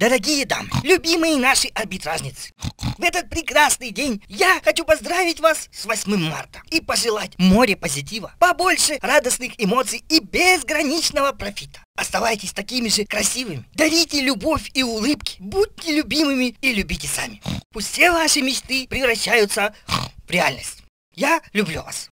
Дорогие дамы, любимые наши арбитражницы, в этот прекрасный день я хочу поздравить вас с 8 марта и пожелать море позитива, побольше радостных эмоций и безграничного профита. Оставайтесь такими же красивыми, дарите любовь и улыбки, будьте любимыми и любите сами. Пусть все ваши мечты превращаются в реальность. Я люблю вас.